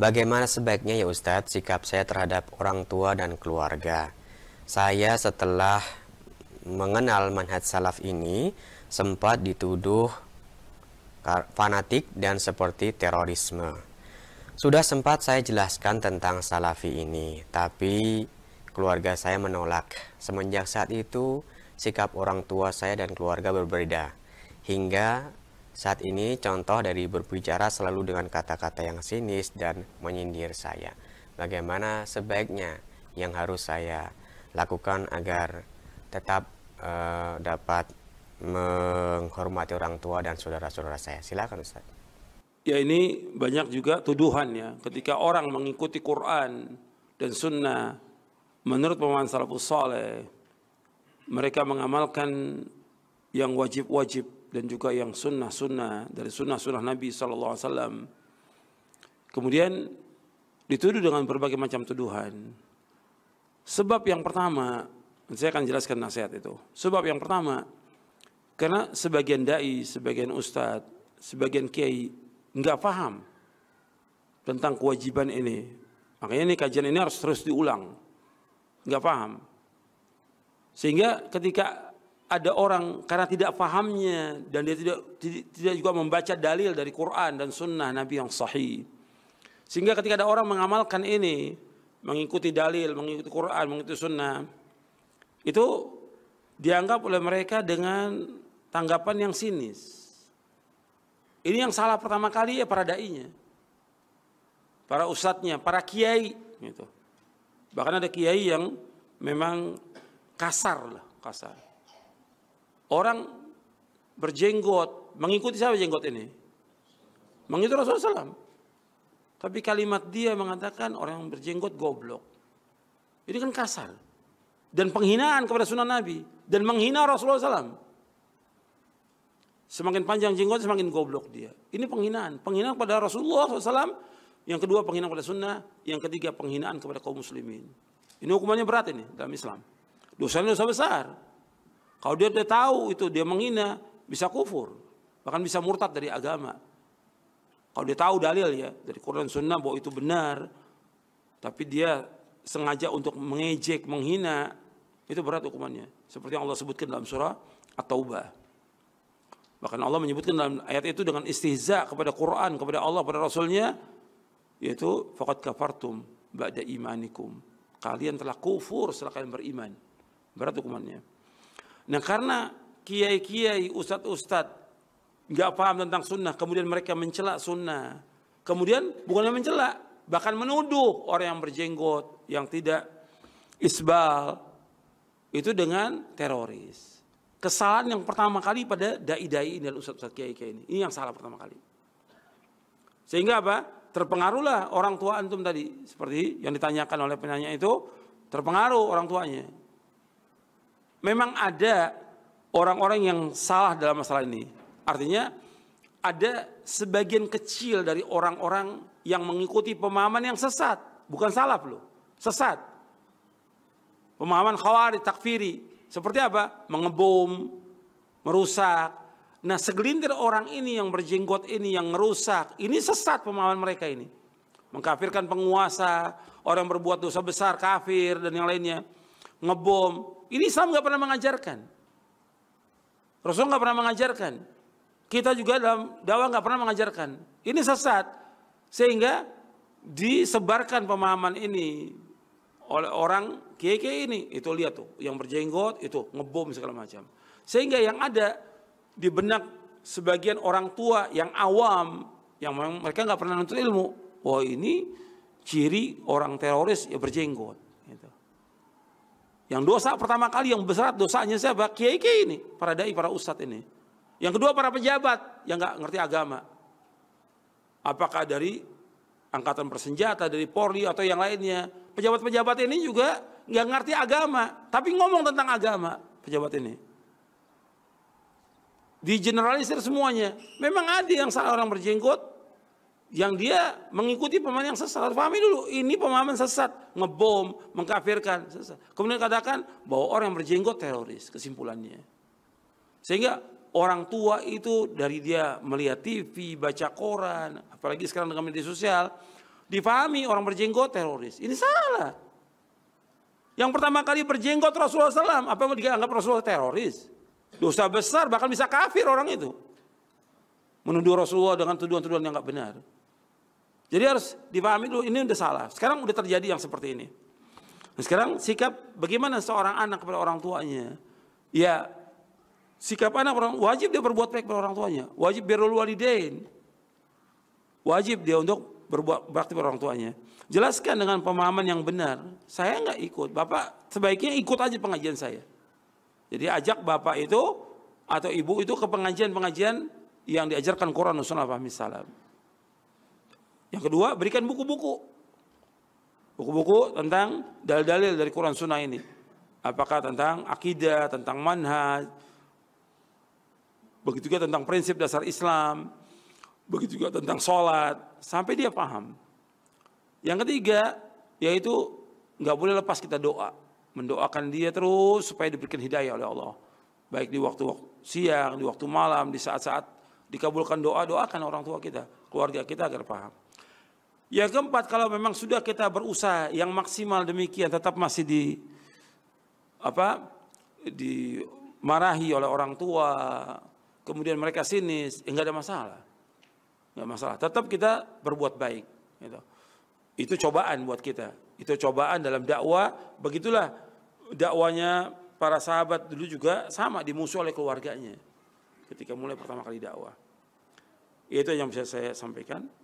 Bagaimana sebaiknya ya Ustadz sikap saya terhadap orang tua dan keluarga? Saya setelah mengenal manhaj salaf ini sempat dituduh fanatik dan seperti terorisme. Sudah sempat saya jelaskan tentang salafi ini, tapi keluarga saya menolak. Semenjak saat itu, sikap orang tua saya dan keluarga berbeda. Hingga saat ini contoh dari berbicara selalu dengan kata-kata yang sinis dan menyindir saya. Bagaimana sebaiknya yang harus saya lakukan agar tetap uh, dapat menghormati orang tua dan saudara-saudara saya. Silakan Ustaz. Ya ini banyak juga tuduhan ya ketika orang mengikuti Quran dan sunnah menurut pemahaman salafus saleh mereka mengamalkan yang wajib-wajib dan juga yang sunnah-sunnah dari sunnah-sunnah Nabi SAW. Kemudian dituduh dengan berbagai macam tuduhan. Sebab yang pertama, saya akan jelaskan nasihat itu. Sebab yang pertama, karena sebagian dai, sebagian ustadz, sebagian kiai nggak paham tentang kewajiban ini. Makanya ini kajian ini harus terus diulang. Nggak paham. Sehingga ketika ada orang karena tidak fahamnya dan dia tidak tidak juga membaca dalil dari Quran dan Sunnah Nabi yang sahih. Sehingga ketika ada orang mengamalkan ini, mengikuti dalil, mengikuti Quran, mengikuti Sunnah, itu dianggap oleh mereka dengan tanggapan yang sinis. Ini yang salah pertama kali ya para dai-nya. Para ustadznya, para kiai gitu. Bahkan ada kiai yang memang kasar lah, kasar orang berjenggot mengikuti siapa jenggot ini? Mengikuti Rasulullah SAW. Tapi kalimat dia mengatakan orang yang berjenggot goblok. Ini kan kasar. Dan penghinaan kepada sunnah Nabi. Dan menghina Rasulullah SAW. Semakin panjang jenggot semakin goblok dia. Ini penghinaan. Penghinaan kepada Rasulullah SAW. Yang kedua penghinaan kepada sunnah. Yang ketiga penghinaan kepada kaum muslimin. Ini hukumannya berat ini dalam Islam. Dosanya dosa besar. Kalau dia udah tahu itu dia menghina, bisa kufur, bahkan bisa murtad dari agama. Kalau dia tahu dalil ya dari Quran Sunnah bahwa itu benar, tapi dia sengaja untuk mengejek, menghina, itu berat hukumannya. Seperti yang Allah sebutkan dalam surah At-Taubah. Bahkan Allah menyebutkan dalam ayat itu dengan istihza kepada Quran, kepada Allah, kepada Rasulnya, yaitu fakat kafartum ba'da imanikum. Kalian telah kufur setelah kalian beriman. Berat hukumannya. Nah karena kiai-kiai, ustad-ustad nggak paham tentang sunnah, kemudian mereka mencela sunnah. Kemudian bukannya mencela, bahkan menuduh orang yang berjenggot, yang tidak isbal, itu dengan teroris. Kesalahan yang pertama kali pada dai-dai dan ustad-ustad kiai-kiai ini. Ini yang salah pertama kali. Sehingga apa? Terpengaruhlah orang tua antum tadi. Seperti yang ditanyakan oleh penanya itu, terpengaruh orang tuanya memang ada orang-orang yang salah dalam masalah ini. Artinya ada sebagian kecil dari orang-orang yang mengikuti pemahaman yang sesat, bukan salah loh, sesat. Pemahaman khawari, takfiri, seperti apa? Mengebom, merusak. Nah segelintir orang ini yang berjenggot ini, yang merusak, ini sesat pemahaman mereka ini. Mengkafirkan penguasa, orang berbuat dosa besar, kafir, dan yang lainnya ngebom. Ini Islam nggak pernah mengajarkan. Rasul nggak pernah mengajarkan. Kita juga dalam dakwah nggak pernah mengajarkan. Ini sesat. Sehingga disebarkan pemahaman ini oleh orang kiai ini. Itu lihat tuh, yang berjenggot itu ngebom segala macam. Sehingga yang ada di benak sebagian orang tua yang awam, yang mereka nggak pernah nonton ilmu, wah ini ciri orang teroris ya berjenggot. Yang dosa pertama kali yang besar dosanya siapa? Kiai-kiai ini, para dai, para ustad ini. Yang kedua para pejabat yang nggak ngerti agama. Apakah dari angkatan bersenjata, dari Polri atau yang lainnya. Pejabat-pejabat ini juga nggak ngerti agama, tapi ngomong tentang agama pejabat ini. Di generalisir semuanya. Memang ada yang salah orang berjenggot, yang dia mengikuti pemahaman yang sesat. Harus pahami dulu, ini pemahaman sesat, ngebom, mengkafirkan, sesat. Kemudian katakan bahwa orang yang berjenggot teroris, kesimpulannya. Sehingga orang tua itu dari dia melihat TV, baca koran, apalagi sekarang dengan media sosial, difahami orang berjenggot teroris. Ini salah. Yang pertama kali berjenggot Rasulullah SAW, apa yang dianggap Rasulullah teroris? Dosa besar, bahkan bisa kafir orang itu. Menuduh Rasulullah dengan tuduhan-tuduhan yang gak benar. Jadi harus dipahami dulu ini udah salah. Sekarang udah terjadi yang seperti ini. Nah, sekarang sikap bagaimana seorang anak kepada orang tuanya? Ya sikap anak orang wajib dia berbuat baik kepada orang tuanya. Wajib birrul walidain. Wajib dia untuk berbuat bakti kepada orang tuanya. Jelaskan dengan pemahaman yang benar. Saya nggak ikut. Bapak sebaiknya ikut aja pengajian saya. Jadi ajak bapak itu atau ibu itu ke pengajian-pengajian yang diajarkan Quran Nusulah Fahmi Salam. Yang kedua, berikan buku-buku. Buku-buku tentang dalil-dalil dari Quran Sunnah ini. Apakah tentang akidah, tentang manhaj, begitu juga tentang prinsip dasar Islam, begitu juga tentang sholat, sampai dia paham. Yang ketiga, yaitu nggak boleh lepas kita doa. Mendoakan dia terus supaya diberikan hidayah oleh Allah. Baik di waktu, waktu siang, di waktu malam, di saat-saat dikabulkan doa, doakan orang tua kita, keluarga kita agar paham. Yang keempat, kalau memang sudah kita berusaha yang maksimal demikian tetap masih di apa dimarahi oleh orang tua, kemudian mereka sinis, enggak eh, ada masalah. Enggak masalah. Tetap kita berbuat baik gitu. Itu cobaan buat kita. Itu cobaan dalam dakwah. Begitulah dakwanya para sahabat dulu juga sama dimusuh oleh keluarganya ketika mulai pertama kali dakwah. Itu yang bisa saya sampaikan.